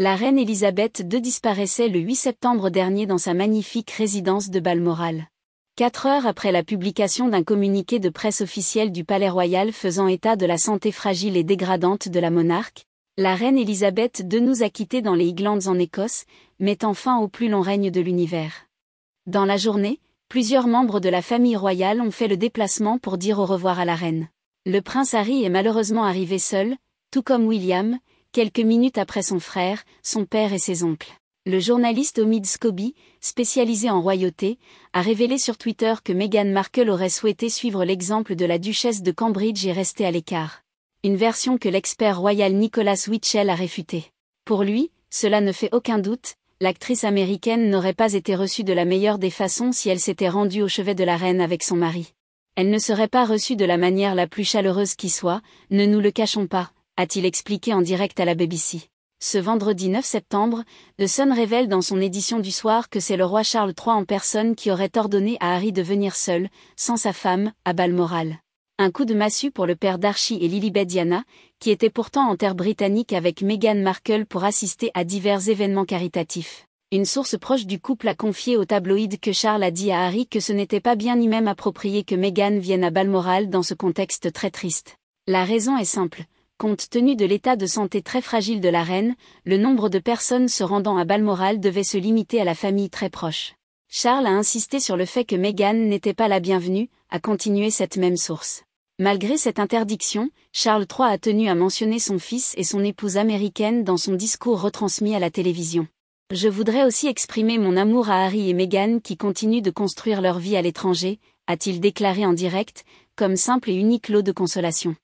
La reine Élisabeth II disparaissait le 8 septembre dernier dans sa magnifique résidence de Balmoral. Quatre heures après la publication d'un communiqué de presse officiel du Palais Royal faisant état de la santé fragile et dégradante de la monarque, la reine Élisabeth II nous a quittés dans les Highlands en Écosse, mettant fin au plus long règne de l'univers. Dans la journée, plusieurs membres de la famille royale ont fait le déplacement pour dire au revoir à la reine. Le prince Harry est malheureusement arrivé seul, tout comme William, quelques minutes après son frère, son père et ses oncles. Le journaliste Omid Scobie, spécialisé en royauté, a révélé sur Twitter que Meghan Markle aurait souhaité suivre l'exemple de la duchesse de Cambridge et rester à l'écart. Une version que l'expert royal Nicholas Witchell a réfutée. Pour lui, cela ne fait aucun doute, l'actrice américaine n'aurait pas été reçue de la meilleure des façons si elle s'était rendue au chevet de la reine avec son mari. Elle ne serait pas reçue de la manière la plus chaleureuse qui soit, ne nous le cachons pas, a-t-il expliqué en direct à la BBC. Ce vendredi 9 septembre, The Sun révèle dans son édition du soir que c'est le roi Charles III en personne qui aurait ordonné à Harry de venir seul, sans sa femme, à Balmoral. Un coup de massue pour le père d'Archie et Lilibet Diana, qui étaient pourtant en terre britannique avec Meghan Markle pour assister à divers événements caritatifs. Une source proche du couple a confié au tabloïd que Charles a dit à Harry que ce n'était pas bien ni même approprié que Meghan vienne à Balmoral dans ce contexte très triste. La raison est simple, Compte tenu de l'état de santé très fragile de la reine, le nombre de personnes se rendant à Balmoral devait se limiter à la famille très proche. Charles a insisté sur le fait que Meghan n'était pas la bienvenue, a continué cette même source. Malgré cette interdiction, Charles III a tenu à mentionner son fils et son épouse américaine dans son discours retransmis à la télévision. Je voudrais aussi exprimer mon amour à Harry et Meghan qui continuent de construire leur vie à l'étranger, a-t-il déclaré en direct, comme simple et unique lot de consolation.